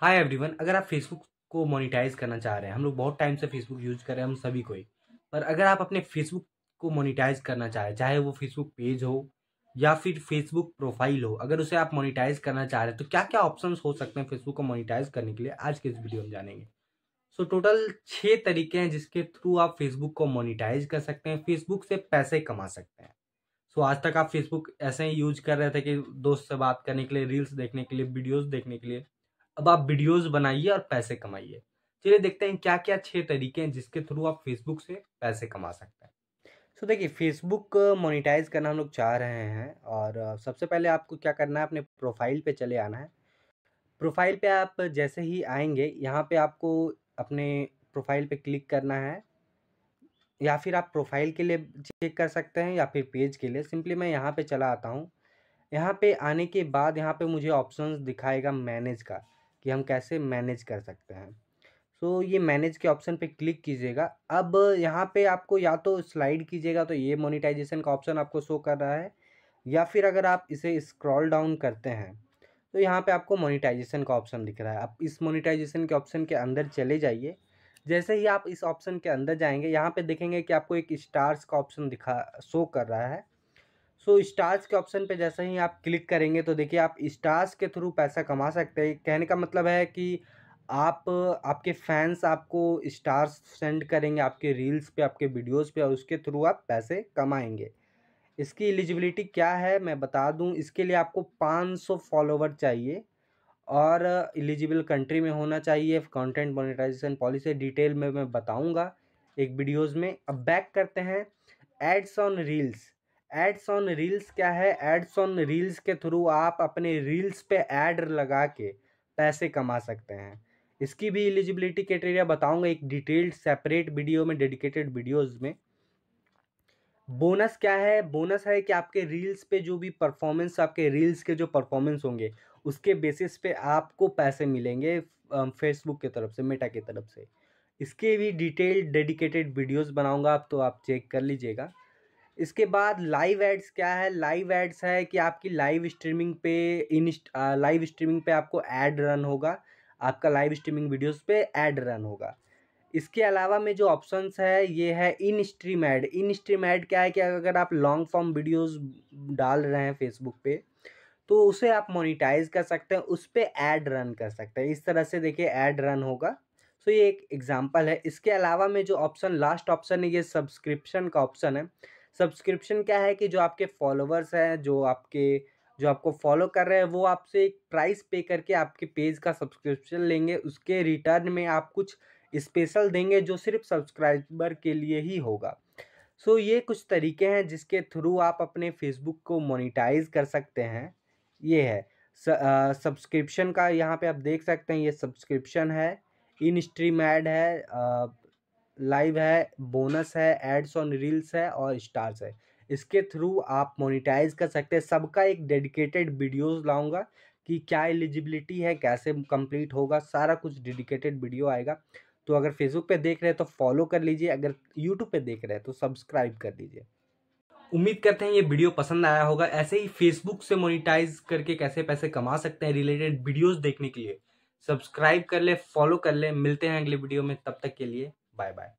Hi everyone अगर आप Facebook को मोनिटाइज करना चाह रहे हैं हम लोग बहुत टाइम से फेसबुक यूज कर रहे हैं हम सभी को ही पर अगर आप अपने फेसबुक को मोनिटाइज करना चाह रहे हैं चाहे वो फेसबुक पेज हो या फिर फेसबुक प्रोफाइल हो अगर उसे आप मोनिटाइज करना चाह रहे हैं तो क्या क्या ऑप्शन हो सकते हैं फेसबुक को मोनिटाइज करने के लिए आज के इस वीडियो में जानेंगे सो so, टोटल छः तरीके हैं जिसके थ्रू आप फेसबुक को मोनिटाइज कर सकते हैं फेसबुक से पैसे कमा सकते हैं सो आज तक आप फेसबुक ऐसे ही यूज कर रहे थे कि दोस्त से बात करने के लिए रील्स देखने के लिए वीडियोस देखने के लिए अब आप वीडियोस बनाइए और पैसे कमाइए चलिए देखते हैं क्या क्या छः तरीके हैं जिसके थ्रू आप फेसबुक से पैसे कमा सकते हैं सो so, देखिए फेसबुक मोनिटाइज करना हम लोग चाह रहे हैं और सबसे पहले आपको क्या करना है अपने प्रोफाइल पे चले आना है प्रोफाइल पे आप जैसे ही आएंगे यहाँ पे आपको अपने प्रोफाइल पे क्लिक करना है या फिर आप प्रोफाइल के लिए चेक कर सकते हैं या फिर पेज के लिए सिंपली मैं यहाँ पे चला आता हूँ यहाँ पे आने के बाद यहाँ पे मुझे ऑप्शंस दिखाएगा मैनेज का कि हम कैसे मैनेज कर सकते हैं सो so, ये मैनेज के ऑप्शन पे क्लिक कीजिएगा अब यहाँ पे आपको या तो स्लाइड कीजिएगा तो ये मोनिटाइजेशन का ऑप्शन आपको शो कर रहा है या फिर अगर आप इसे स्क्रॉल डाउन करते हैं तो यहाँ पे आपको मोनिटाइजेशन का ऑप्शन दिख रहा है आप इस मोनिटाइजेशन के ऑप्शन के अंदर चले जाइए जैसे ही आप इस ऑप्शन के अंदर जाएंगे यहाँ पे देखेंगे कि आपको एक स्टार्स का ऑप्शन दिखा शो कर रहा है सो स्टार्स के ऑप्शन पे जैसे ही आप क्लिक करेंगे तो देखिए आप स्टार्स के थ्रू पैसा कमा सकते हैं कहने का मतलब है कि आप आपके फैंस आपको स्टार्स सेंड करेंगे आपके रील्स पे आपके वीडियोस पे और उसके थ्रू आप पैसे कमाएंगे इसकी एलिजिबिलिटी क्या है मैं बता दूं इसके लिए आपको 500 फॉलोवर चाहिए और एलिजिबल कंट्री में होना चाहिए कंटेंट मोनेटाइजेशन पॉलिसी डिटेल में मैं बताऊंगा एक वीडियोस में अब बैक करते हैं ads on reels ads on reels क्या है एड्स ऑन रील्स के थ्रू आप अपने रील्स पे एड लगा के पैसे कमा सकते हैं इसकी भी एलिजिबिलिटी क्राइटेरिया बताऊंगा एक डिटेल्ड सेपरेट वीडियो में डेडिकेटेड वीडियोस में बोनस क्या है बोनस है कि आपके रील्स पे जो भी परफॉर्मेंस आपके रील्स के जो परफॉर्मेंस होंगे उसके बेसिस पे आपको पैसे मिलेंगे फेसबुक के तरफ से मेटा की तरफ से इसके भी डिटेल्ड डेडिकेटेड वीडियोज़ बनाऊँगा आप तो आप चेक कर लीजिएगा इसके बाद लाइव एड्स क्या है लाइव एड्स है कि आपकी लाइव स्ट्रीमिंग पे इन लाइव स्ट्रीमिंग पे आपको ऐड रन होगा आपका लाइव स्ट्रीमिंग वीडियोस पे ऐड रन होगा इसके अलावा में जो ऑप्शंस है ये है in stream ad in stream ad क्या है कि अगर आप लॉन्ग फॉर्म वीडियोस डाल रहे हैं फेसबुक पे तो उसे आप मोनिटाइज कर सकते हैं उस पर ऐड रन कर सकते हैं इस तरह से देखिए ऐड रन होगा सो ये एक एग्जांपल है इसके अलावा में जो ऑप्शन लास्ट ऑप्शन है ये सब्सक्रिप्शन का ऑप्शन है सब्सक्रिप्शन क्या है कि जो आपके फॉलोअर्स हैं जो आपके जो आपको फॉलो कर रहे हैं वो आपसे एक प्राइस पे करके आपके पेज का सब्सक्रिप्शन लेंगे उसके रिटर्न में आप कुछ स्पेशल देंगे जो सिर्फ सब्सक्राइबर के लिए ही होगा सो so, ये कुछ तरीके हैं जिसके थ्रू आप अपने फेसबुक को मोनिटाइज कर सकते हैं ये है सब्सक्रिप्शन का यहाँ पे आप देख सकते हैं ये सब्सक्रिप्शन है इन स्ट्रीम ऐड है लाइव है बोनस है एड्स ऑन रील्स है और स्टार्स है इसके थ्रू आप मोनिटाइज कर सकते हैं सबका एक डेडिकेटेड वीडियोस लाऊंगा कि क्या एलिजिबिलिटी है कैसे कंप्लीट होगा सारा कुछ डेडिकेटेड वीडियो आएगा तो अगर फेसबुक पे देख रहे हैं तो फॉलो कर लीजिए अगर यूट्यूब पे देख रहे हैं तो सब्सक्राइब कर लीजिए उम्मीद करते हैं ये वीडियो पसंद आया होगा ऐसे ही फेसबुक से मोनिटाइज करके कैसे पैसे कमा सकते हैं रिलेटेड वीडियोज़ देखने के लिए सब्सक्राइब कर ले फॉलो कर ले मिलते हैं अगले वीडियो में तब तक के लिए Bye bye.